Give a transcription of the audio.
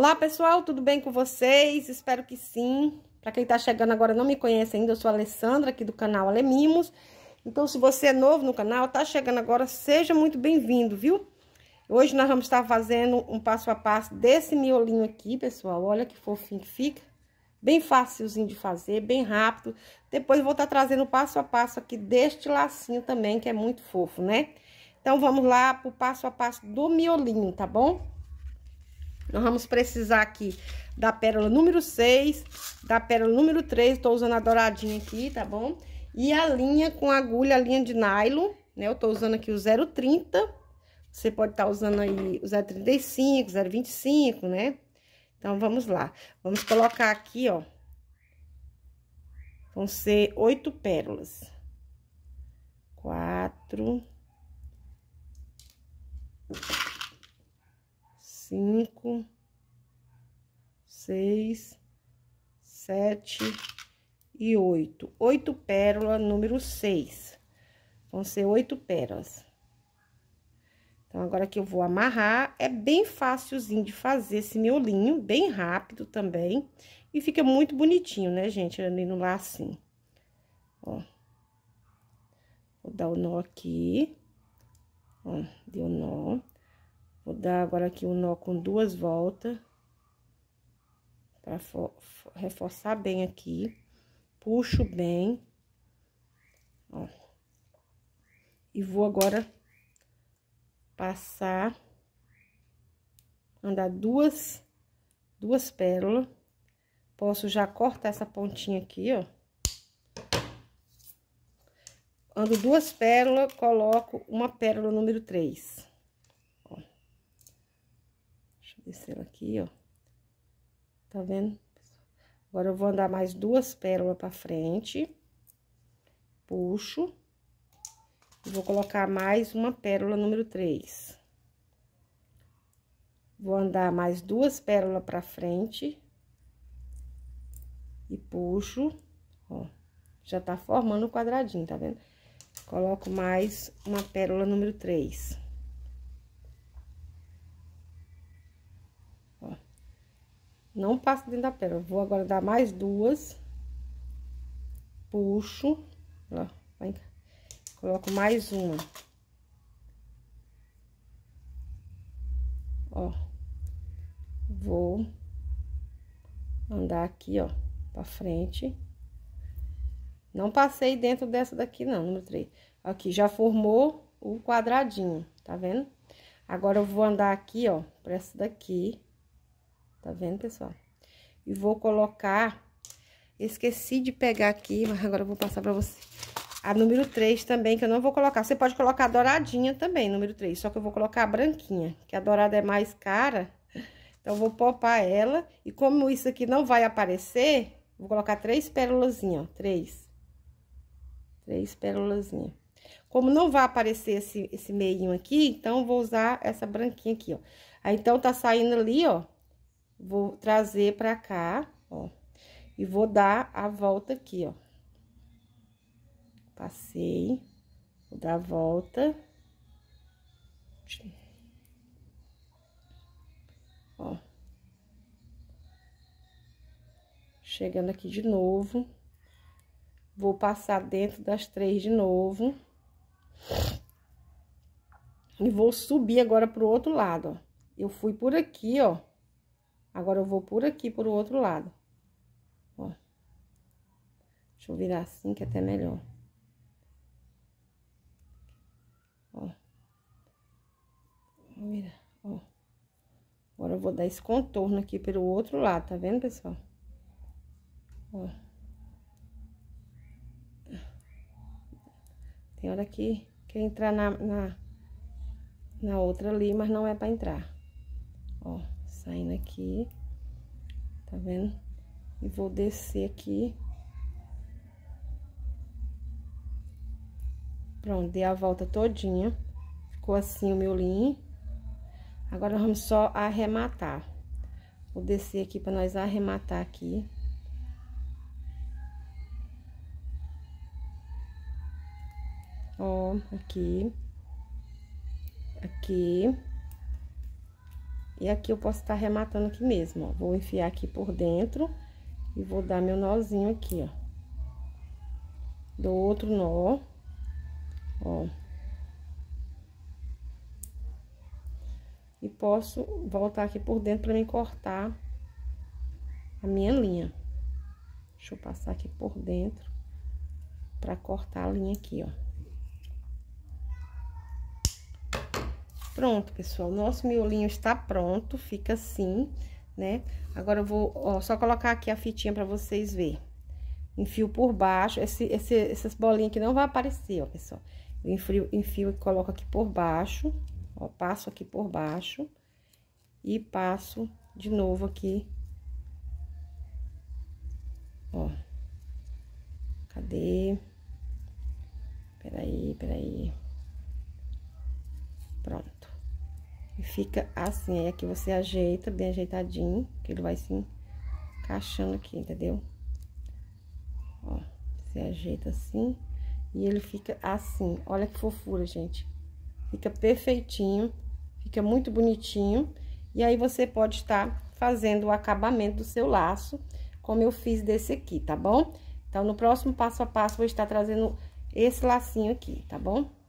Olá, pessoal, tudo bem com vocês? Espero que sim. Para quem está chegando agora não me conhece ainda, eu sou a Alessandra, aqui do canal Alemimos. Então, se você é novo no canal, está chegando agora, seja muito bem-vindo, viu? Hoje nós vamos estar fazendo um passo a passo desse miolinho aqui, pessoal. Olha que fofinho que fica. Bem facilzinho de fazer, bem rápido. Depois vou estar trazendo passo a passo aqui deste lacinho também, que é muito fofo, né? Então, vamos lá pro passo a passo do miolinho, tá bom? Nós vamos precisar aqui da pérola número 6, da pérola número 3, tô usando a douradinha aqui, tá bom? E a linha com agulha, a linha de nylon, né? Eu tô usando aqui o 030, você pode estar tá usando aí o 035, 025, né? Então, vamos lá. Vamos colocar aqui, ó. Vão ser oito pérolas. Quatro cinco, seis, sete e oito. Oito pérolas número seis. Vão ser oito pérolas. Então, agora que eu vou amarrar, é bem fácilzinho de fazer esse miolinho, bem rápido também. E fica muito bonitinho, né, gente? Andando lá assim. Ó. Vou dar o nó aqui. Ó, deu nó. Vou dar agora aqui um nó com duas voltas. Pra reforçar bem aqui. Puxo bem. Ó. E vou agora passar... Andar duas, duas pérolas. Posso já cortar essa pontinha aqui, ó. Ando duas pérolas, coloco uma pérola número 3. Descendo aqui, ó. Tá vendo? Agora, eu vou andar mais duas pérolas pra frente. Puxo. E vou colocar mais uma pérola número 3. Vou andar mais duas pérolas pra frente. E puxo. Ó, já tá formando o quadradinho, tá vendo? Coloco mais uma pérola número 3. Não passa dentro da pérola. Vou agora dar mais duas. Puxo. Ó, vem cá. Coloco mais uma. Ó. Vou andar aqui, ó, pra frente. Não passei dentro dessa daqui, não, número 3. Aqui, já formou o quadradinho, tá vendo? Agora, eu vou andar aqui, ó, pra essa daqui. Tá vendo, pessoal? E vou colocar... Esqueci de pegar aqui, mas agora eu vou passar pra você. A número 3 também, que eu não vou colocar. Você pode colocar a douradinha também, número 3. Só que eu vou colocar a branquinha, que a dourada é mais cara. Então, eu vou popar ela. E como isso aqui não vai aparecer, vou colocar três pérolazinhas, ó. Três. Três pérolazinhas. Como não vai aparecer esse, esse meinho aqui, então, vou usar essa branquinha aqui, ó. Aí, então, tá saindo ali, ó. Vou trazer pra cá, ó. E vou dar a volta aqui, ó. Passei. Vou dar a volta. Ó. Chegando aqui de novo. Vou passar dentro das três de novo. E vou subir agora pro outro lado, ó. Eu fui por aqui, ó. Agora eu vou por aqui, por o outro lado. Ó. Deixa eu virar assim que é até melhor. Ó. Vou virar, ó. Agora eu vou dar esse contorno aqui pelo outro lado, tá vendo, pessoal? Ó. Tem hora que quer entrar na, na, na outra ali, mas não é pra entrar. Ó saindo aqui, tá vendo? E vou descer aqui. Pronto, dei a volta todinha. Ficou assim o meu linho. Agora, vamos só arrematar. Vou descer aqui para nós arrematar aqui. Ó, aqui. Aqui. E aqui eu posso estar rematando aqui mesmo, ó. Vou enfiar aqui por dentro e vou dar meu nozinho aqui, ó. Dou outro nó, ó. E posso voltar aqui por dentro para mim cortar a minha linha. Deixa eu passar aqui por dentro para cortar a linha aqui, ó. Pronto, pessoal, nosso miolinho está pronto, fica assim, né? Agora eu vou, ó, só colocar aqui a fitinha pra vocês verem. Enfio por baixo, esse, esse, essas bolinhas aqui não vão aparecer, ó, pessoal. Eu enfio, enfio e coloco aqui por baixo, ó, passo aqui por baixo e passo de novo aqui. Ó. Cadê? Peraí, peraí. E fica assim, aí é aqui você ajeita bem ajeitadinho, que ele vai se encaixando aqui, entendeu? Ó, você ajeita assim e ele fica assim. Olha que fofura, gente. Fica perfeitinho, fica muito bonitinho. E aí você pode estar fazendo o acabamento do seu laço, como eu fiz desse aqui, tá bom? Então, no próximo passo a passo, vou estar trazendo esse lacinho aqui, tá bom?